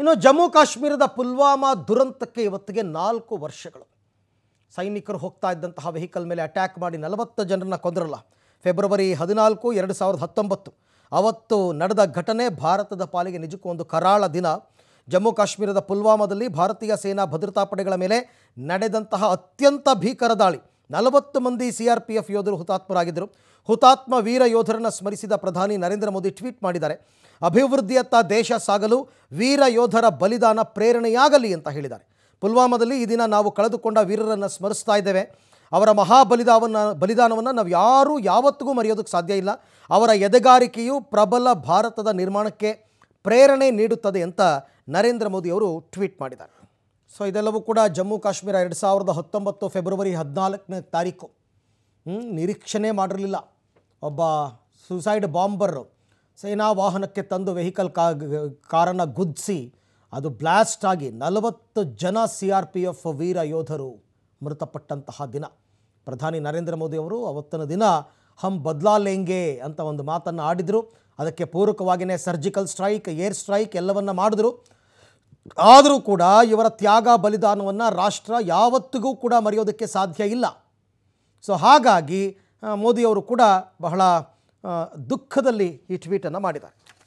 ಇನ್ನು ಜಮ್ಮು ಕಾಶ್ಮೀರದ ಪುಲ್ವಾಮಾ ದುರಂತಕ್ಕೆ ಇವತ್ತಿಗೆ ನಾಲ್ಕು ವರ್ಷಗಳು ಸೈನಿಕರು ಹೋಗ್ತಾ ಇದ್ದಂತಹ ವೆಹಿಕಲ್ ಮೇಲೆ ಅಟ್ಯಾಕ್ ಮಾಡಿ ನಲವತ್ತು ಜನರನ್ನ ಕೊಂದರಲ್ಲ ಫೆಬ್ರವರಿ ಹದಿನಾಲ್ಕು ಎರಡು ಸಾವಿರದ ಹತ್ತೊಂಬತ್ತು ಅವತ್ತು ನಡೆದ ಘಟನೆ ಭಾರತದ ಪಾಲಿಗೆ ನಿಜಕ್ಕೂ ಒಂದು ಕರಾಳ ದಿನ ಜಮ್ಮು ಕಾಶ್ಮೀರದ ಪುಲ್ವಾಮಾದಲ್ಲಿ ಭಾರತೀಯ ಸೇನಾ ಭದ್ರತಾ ಪಡೆಗಳ ಮೇಲೆ ನಡೆದಂತಹ ಅತ್ಯಂತ ಭೀಕರ ದಾಳಿ ನಲವತ್ತು ಮಂದಿ ಸಿಆರ್ಪಿಎಫ್ ಯೋಧರು ಹುತಾತ್ಮರಾಗಿದ್ದರು ಹುತಾತ್ಮ ವೀರ ಯೋಧರನ್ನು ಸ್ಮರಿಸಿದ ಪ್ರಧಾನಿ ನರೇಂದ್ರ ಮೋದಿ ಟ್ವೀಟ್ ಮಾಡಿದ್ದಾರೆ ಅಭಿವೃದ್ಧಿಯತ್ತ ದೇಶ ಸಾಗಲು ವೀರ ಯೋಧರ ಬಲಿದಾನ ಪ್ರೇರಣೆಯಾಗಲಿ ಅಂತ ಹೇಳಿದ್ದಾರೆ ಪುಲ್ವಾಮಾದಲ್ಲಿ ಈ ದಿನ ನಾವು ಕಳೆದುಕೊಂಡ ವೀರರನ್ನು ಸ್ಮರಿಸ್ತಾ ಇದ್ದೇವೆ ಅವರ ಮಹಾಬಲಿದಾವನ್ನ ಬಲಿದಾನವನ್ನು ನಾವು ಯಾರೂ ಯಾವತ್ತಿಗೂ ಮರೆಯೋದಕ್ಕೆ ಸಾಧ್ಯ ಇಲ್ಲ ಅವರ ಎದೆಗಾರಿಕೆಯು ಪ್ರಬಲ ಭಾರತದ ನಿರ್ಮಾಣಕ್ಕೆ ಪ್ರೇರಣೆ ನೀಡುತ್ತದೆ ಅಂತ ನರೇಂದ್ರ ಮೋದಿ ಅವರು ಟ್ವೀಟ್ ಮಾಡಿದ್ದಾರೆ ಸೊ ಇದೆಲ್ಲವೂ ಕೂಡ ಜಮ್ಮು ಕಾಶ್ಮೀರ ಎರಡು ಸಾವಿರದ ಹತ್ತೊಂಬತ್ತು ಫೆಬ್ರವರಿ ಹದಿನಾಲ್ಕನೇ ತಾರೀಕು ನಿರೀಕ್ಷಣೆ ಮಾಡಿರಲಿಲ್ಲ ಒಬ್ಬ ಸೂಸೈಡ್ ಬಾಂಬರು ಸೇನಾ ವಾಹನಕ್ಕೆ ತಂದು ವೆಹಿಕಲ್ ಕಾ ಕಾರನ್ನು ಗುದ್ದಿಸಿ ಅದು ಬ್ಲಾಸ್ಟ್ ಆಗಿ ನಲವತ್ತು ಜನ ಸಿ ಆರ್ ಪಿ ಎಫ್ ವೀರ ಯೋಧರು ಮೃತಪಟ್ಟಂತಹ ದಿನ ಪ್ರಧಾನಿ ನರೇಂದ್ರ ಮೋದಿ ಅವರು ಅವತ್ತಿನ ದಿನ ಹಮ್ ಬದ್ಲಾ ಅಂತ ಒಂದು ಮಾತನ್ನು ಆಡಿದರು ಅದಕ್ಕೆ ಪೂರಕವಾಗಿಯೇ ಸರ್ಜಿಕಲ್ ಸ್ಟ್ರೈಕ್ ಏರ್ ಸ್ಟ್ರೈಕ್ ಎಲ್ಲವನ್ನು ಮಾಡಿದ್ರು ಆದರೂ ಕೂಡ ಇವರ ತ್ಯಾಗ ಬಲಿದಾನವನ್ನು ರಾಷ್ಟ್ರ ಯಾವತ್ತಿಗೂ ಕೂಡ ಮರೆಯೋದಕ್ಕೆ ಸಾಧ್ಯ ಇಲ್ಲ ಸೊ ಹಾಗಾಗಿ ಮೋದಿಯವರು ಕೂಡ ಬಹಳ ದುಃಖದಲ್ಲಿ ಈ ಟ್ವೀಟನ್ನು ಮಾಡಿದ್ದಾರೆ